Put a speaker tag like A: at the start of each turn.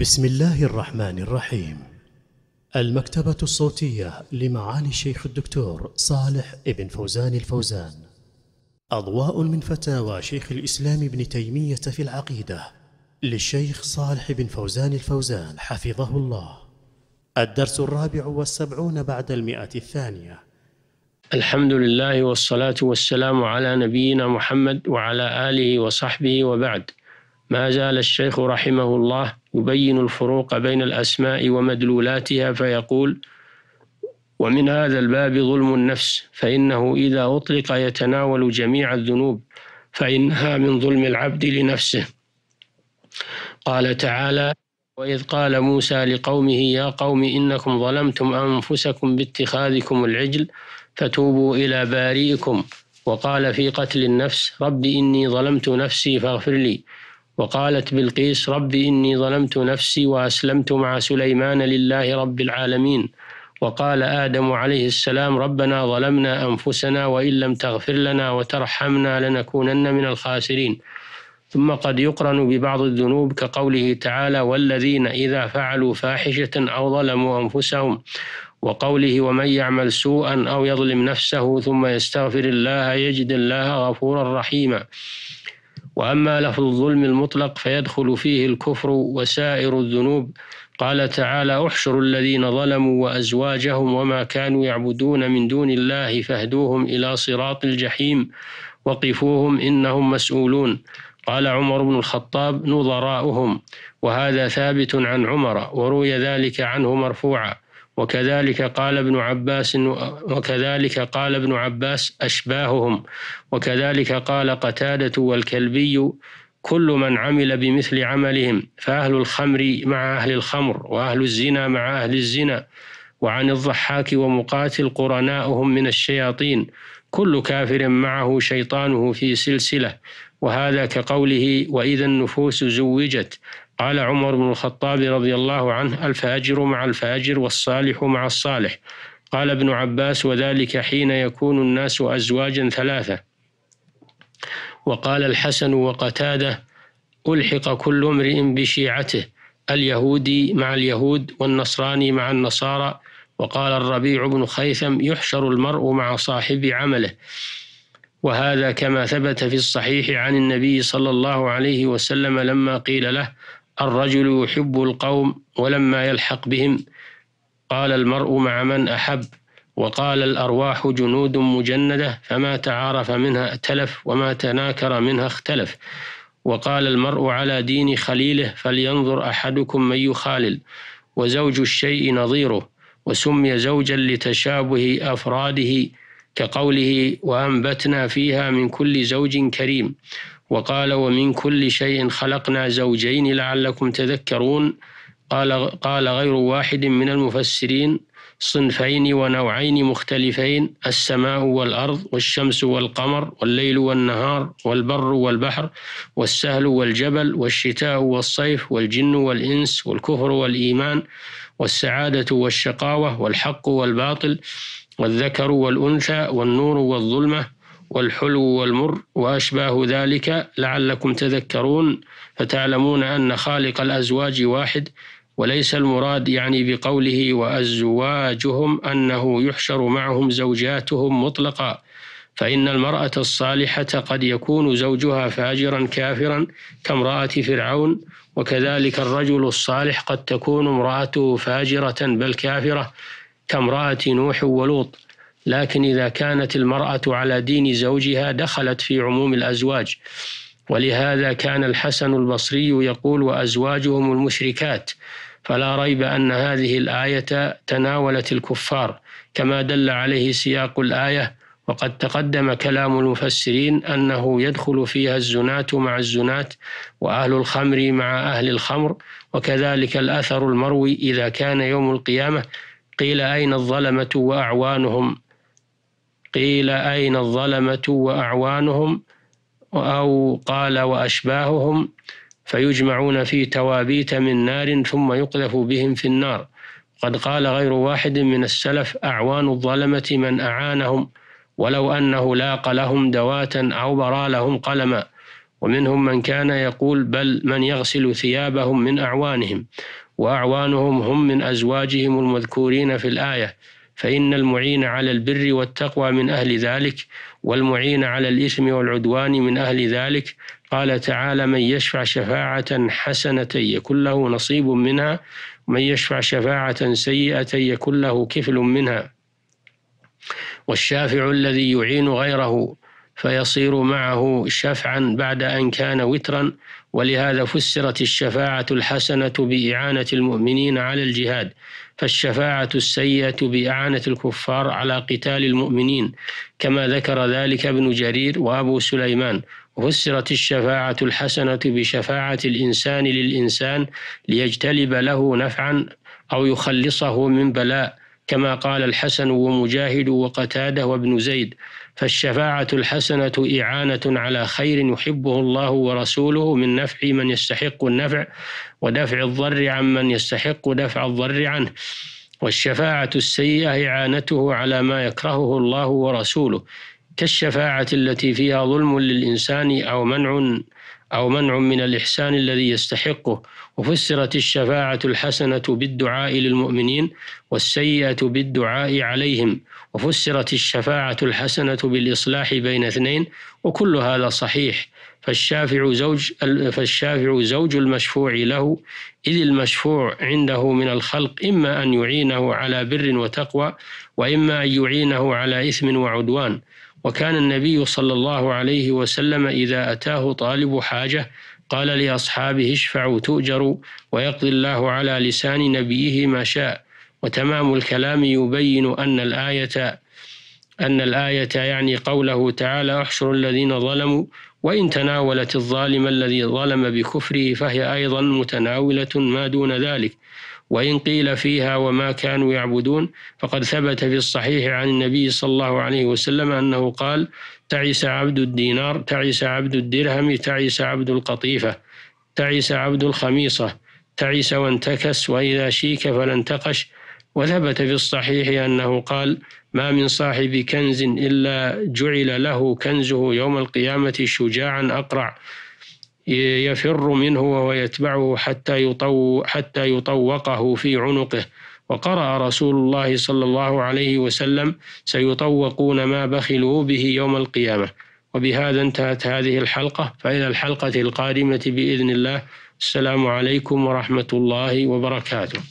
A: بسم الله الرحمن الرحيم المكتبة الصوتية لمعالي الشيخ الدكتور صالح ابن فوزان الفوزان أضواء من فتاوى شيخ الإسلام ابن تيمية في العقيدة للشيخ صالح بن فوزان الفوزان حفظه الله الدرس الرابع والسبعون بعد المئة الثانية الحمد لله والصلاة والسلام على نبينا محمد وعلى آله وصحبه وبعد ما زال الشيخ رحمه الله يبين الفروق بين الأسماء ومدلولاتها فيقول ومن هذا الباب ظلم النفس فإنه إذا أطلق يتناول جميع الذنوب فإنها من ظلم العبد لنفسه قال تعالى وإذ قال موسى لقومه يا قوم إنكم ظلمتم أنفسكم باتخاذكم العجل فتوبوا إلى بارئكم وقال في قتل النفس رب إني ظلمت نفسي فاغفر لي وقالت بلقيس ربي إني ظلمت نفسي وأسلمت مع سليمان لله رب العالمين وقال آدم عليه السلام ربنا ظلمنا أنفسنا وإن لم تغفر لنا وترحمنا لنكونن من الخاسرين ثم قد يقرن ببعض الذنوب كقوله تعالى والذين إذا فعلوا فاحشة أو ظلموا أنفسهم وقوله ومن يعمل سوءا أو يظلم نفسه ثم يستغفر الله يجد الله غفورا رحيما واما لفظ الظلم المطلق فيدخل فيه الكفر وسائر الذنوب قال تعالى احشروا الذين ظلموا وازواجهم وما كانوا يعبدون من دون الله فاهدوهم الى صراط الجحيم وقفوهم انهم مسؤولون قال عمر بن الخطاب نظراؤهم وهذا ثابت عن عمر وروي ذلك عنه مرفوعا وكذلك قال ابن عباس وكذلك قال ابن عباس أشباههم وكذلك قال قتادة والكلبي كل من عمل بمثل عملهم فأهل الخمر مع أهل الخمر وأهل الزنا مع أهل الزنا وعن الضحاك ومقاتل قرناؤهم من الشياطين كل كافر معه شيطانه في سلسلة وهذا كقوله وإذا النفوس زوجت قال عمر بن الخطاب رضي الله عنه الفاجر مع الفاجر والصالح مع الصالح قال ابن عباس وذلك حين يكون الناس أزواجا ثلاثة وقال الحسن وقتاده ألحق كل امرئ بشيعته اليهودي مع اليهود والنصراني مع النصارى وقال الربيع بن خيثم يحشر المرء مع صاحب عمله وهذا كما ثبت في الصحيح عن النبي صلى الله عليه وسلم لما قيل له الرجل يحب القوم ولما يلحق بهم قال المرء مع من أحب وقال الأرواح جنود مجندة فما تعارف منها ائتلف وما تناكر منها اختلف وقال المرء على دين خليله فلينظر أحدكم من يخالل وزوج الشيء نظيره وسمي زوجا لتشابه أفراده كقوله وأنبتنا فيها من كل زوج كريم وقال ومن كل شيء خلقنا زوجين لعلكم تذكرون قال, قال غير واحد من المفسرين صنفين ونوعين مختلفين السماء والأرض والشمس والقمر والليل والنهار والبر والبحر والسهل والجبل والشتاء والصيف والجن والإنس والكفر والإيمان والسعادة والشقاوة والحق والباطل والذكر والأنثى والنور والظلمة والحلو والمر وأشباه ذلك لعلكم تذكرون فتعلمون أن خالق الأزواج واحد وليس المراد يعني بقوله وأزواجهم أنه يحشر معهم زوجاتهم مطلقا فإن المرأة الصالحة قد يكون زوجها فاجرا كافرا كامرأة فرعون وكذلك الرجل الصالح قد تكون امرأته فاجرة بل كافرة كامرأة نوح ولوط لكن إذا كانت المرأة على دين زوجها دخلت في عموم الأزواج ولهذا كان الحسن البصري يقول وأزواجهم المشركات فلا ريب أن هذه الآية تناولت الكفار كما دل عليه سياق الآية وقد تقدم كلام المفسرين أنه يدخل فيها الزناة مع الزناة وأهل الخمر مع أهل الخمر وكذلك الأثر المروي إذا كان يوم القيامة قيل أين الظلمة وأعوانهم قيل أين الظلمة وأعوانهم أو قال وأشباههم فيجمعون في توابيت من نار ثم يقذف بهم في النار قد قال غير واحد من السلف أعوان الظلمة من أعانهم ولو أنه لاق لهم دواة أو برى لهم قلما ومنهم من كان يقول بل من يغسل ثيابهم من أعوانهم وأعوانهم هم من أزواجهم المذكورين في الآية فإن المعين على البر والتقوى من أهل ذلك والمعين على الإثم والعدوان من أهل ذلك قال تعالى من يشفع شفاعة حسنة يكن له نصيب منها من يشفع شفاعة سيئة يكن له كفل منها والشافع الذي يعين غيره فيصير معه شفعا بعد أن كان وترا ولهذا فسرت الشفاعة الحسنة بإعانة المؤمنين على الجهاد فالشفاعة السيئة بإعانة الكفار على قتال المؤمنين كما ذكر ذلك ابن جرير وأبو سليمان وفسرت الشفاعة الحسنة بشفاعة الإنسان للإنسان ليجتلب له نفعا أو يخلصه من بلاء كما قال الحسن ومجاهد وقتاده وابن زيد فالشفاعة الحسنة إعانة على خير يحبه الله ورسوله من نفع من يستحق النفع ودفع الضر عمن يستحق دفع الضر عنه والشفاعة السيئة إعانته على ما يكرهه الله ورسوله كالشفاعة التي فيها ظلم للإنسان أو منع أو منع من الإحسان الذي يستحقه وفسرت الشفاعة الحسنة بالدعاء للمؤمنين والسيئة بالدعاء عليهم وفسرت الشفاعة الحسنة بالإصلاح بين اثنين وكل هذا صحيح فالشافع زوج فالشافع زوج المشفوع له إذ المشفوع عنده من الخلق إما أن يعينه على بر وتقوى وإما أن يعينه على إثم وعدوان وكان النبي صلى الله عليه وسلم إذا أتاه طالب حاجة قال لأصحابه اشفعوا تؤجروا ويقضي الله على لسان نبيه ما شاء وتمام الكلام يبين أن الآية أن الآية يعني قوله تعالى احشر الذين ظلموا وإن تناولت الظالم الذي ظلم بكفره فهي أيضا متناولة ما دون ذلك وإن قيل فيها وما كانوا يعبدون فقد ثبت في الصحيح عن النبي صلى الله عليه وسلم أنه قال تعس عبد الدينار تعس عبد الدرهم تعس عبد القطيفة تعس عبد الخميصة تعس وانتكس وإذا شيك فلا انتقش وثبت في الصحيح أنه قال ما من صاحب كنز إلا جعل له كنزه يوم القيامة شجاعا أقرع يفر منه وهو يتبعه حتى يطو حتى يطوقه في عنقه وقرأ رسول الله صلى الله عليه وسلم سيطوقون ما بخلوا به يوم القيامة وبهذا انتهت هذه الحلقة فإلى الحلقة القادمة بإذن الله السلام عليكم ورحمة الله وبركاته